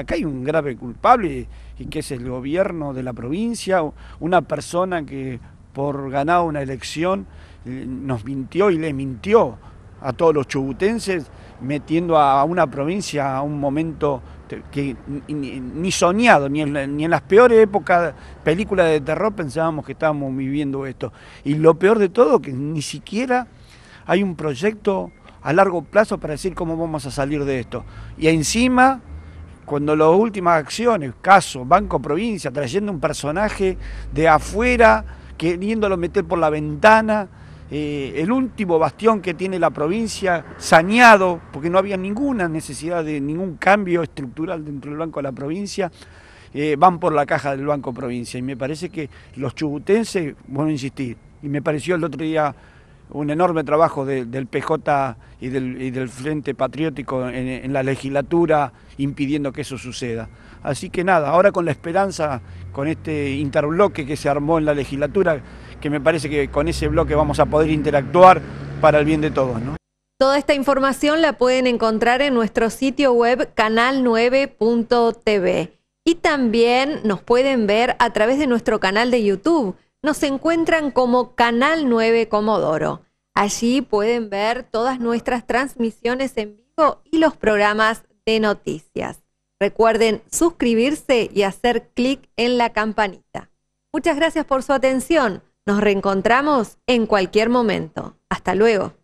Acá hay un grave culpable y que es el gobierno de la provincia, una persona que por ganar una elección eh, nos mintió y le mintió a todos los chubutenses metiendo a una provincia a un momento que ni soñado, ni en, las peores épocas, películas de terror, pensábamos que estábamos viviendo esto. Y lo peor de todo, que ni siquiera hay un proyecto a largo plazo para decir cómo vamos a salir de esto. Y encima cuando las últimas acciones, caso, Banco Provincia, trayendo un personaje de afuera, queriéndolo meter por la ventana, eh, el último bastión que tiene la provincia, saneado, porque no había ninguna necesidad de ningún cambio estructural dentro del Banco de la Provincia, eh, van por la caja del Banco Provincia. Y me parece que los chubutenses, bueno, insistir, y me pareció el otro día un enorme trabajo del PJ y del, Frente Patriótico en, la legislatura impidiendo que eso suceda. Así que nada, ahora con la esperanza, con este interbloque que se armó en la legislatura, que me parece que con ese bloque vamos a poder interactuar para el bien de todos. Toda esta información la pueden encontrar en nuestro sitio web canal9.tv y también nos pueden ver a través de nuestro canal de YouTube nos encuentran como Canal 9 Comodoro. Allí pueden ver todas nuestras transmisiones en vivo y los programas de noticias. Recuerden suscribirse y hacer clic en la campanita. Muchas gracias por su atención. Nos reencontramos en cualquier momento. Hasta luego.